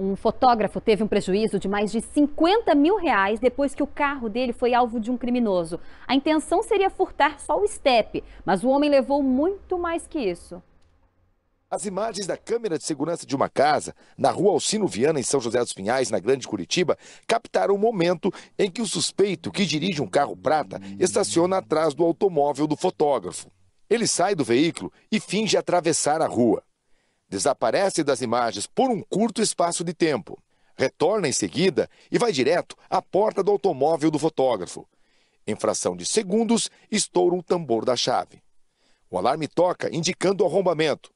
Um fotógrafo teve um prejuízo de mais de 50 mil reais depois que o carro dele foi alvo de um criminoso. A intenção seria furtar só o estepe, mas o homem levou muito mais que isso. As imagens da câmera de segurança de uma casa, na rua Alcino Viana, em São José dos Pinhais, na Grande Curitiba, captaram o momento em que o suspeito, que dirige um carro prata, estaciona atrás do automóvel do fotógrafo. Ele sai do veículo e finge atravessar a rua desaparece das imagens por um curto espaço de tempo, retorna em seguida e vai direto à porta do automóvel do fotógrafo. Em fração de segundos, estoura o tambor da chave. O alarme toca, indicando o arrombamento.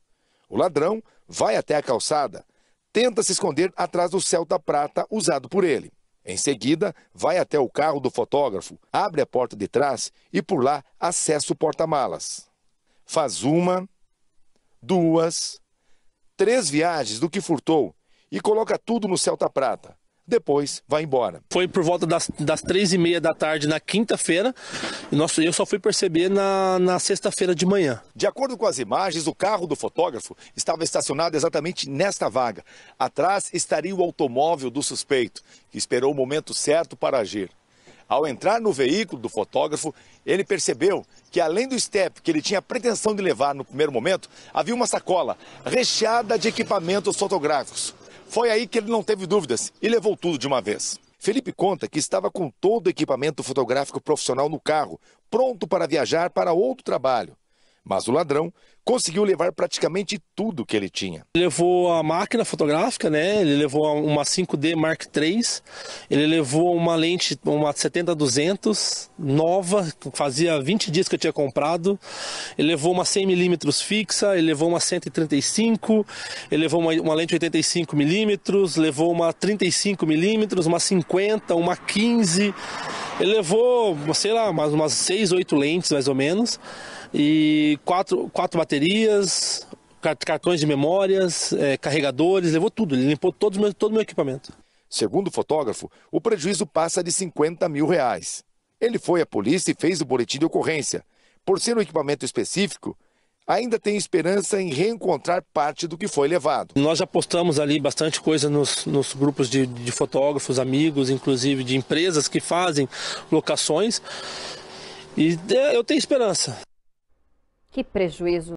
O ladrão vai até a calçada, tenta se esconder atrás do Celta Prata usado por ele. Em seguida, vai até o carro do fotógrafo, abre a porta de trás e por lá acessa o porta-malas. Faz uma, duas, três viagens do que furtou e coloca tudo no Celta Prata. Depois vai embora. Foi por volta das, das três e meia da tarde na quinta-feira. Eu só fui perceber na, na sexta-feira de manhã. De acordo com as imagens, o carro do fotógrafo estava estacionado exatamente nesta vaga. Atrás estaria o automóvel do suspeito, que esperou o momento certo para agir. Ao entrar no veículo do fotógrafo, ele percebeu que além do step que ele tinha pretensão de levar no primeiro momento, havia uma sacola recheada de equipamentos fotográficos. Foi aí que ele não teve dúvidas e levou tudo de uma vez. Felipe conta que estava com todo o equipamento fotográfico profissional no carro, pronto para viajar para outro trabalho. Mas o ladrão conseguiu levar praticamente tudo que ele tinha. Ele levou a máquina fotográfica, né? Ele levou uma 5D Mark III, ele levou uma lente, uma 70-200 nova, fazia 20 dias que eu tinha comprado. Ele levou uma 100 mm fixa, ele levou uma 135, ele levou uma, uma lente 85 mm, levou uma 35 mm, uma 50, uma 15. Ele levou, sei lá, umas, 6, 8 lentes mais ou menos e quatro, quatro baterias baterias, cartões de memórias, é, carregadores, levou tudo, ele limpou todo o meu, todo meu equipamento. Segundo o fotógrafo, o prejuízo passa de 50 mil reais. Ele foi à polícia e fez o boletim de ocorrência. Por ser um equipamento específico, ainda tem esperança em reencontrar parte do que foi levado. Nós já postamos ali bastante coisa nos, nos grupos de, de fotógrafos, amigos, inclusive de empresas que fazem locações. E é, eu tenho esperança. Que prejuízo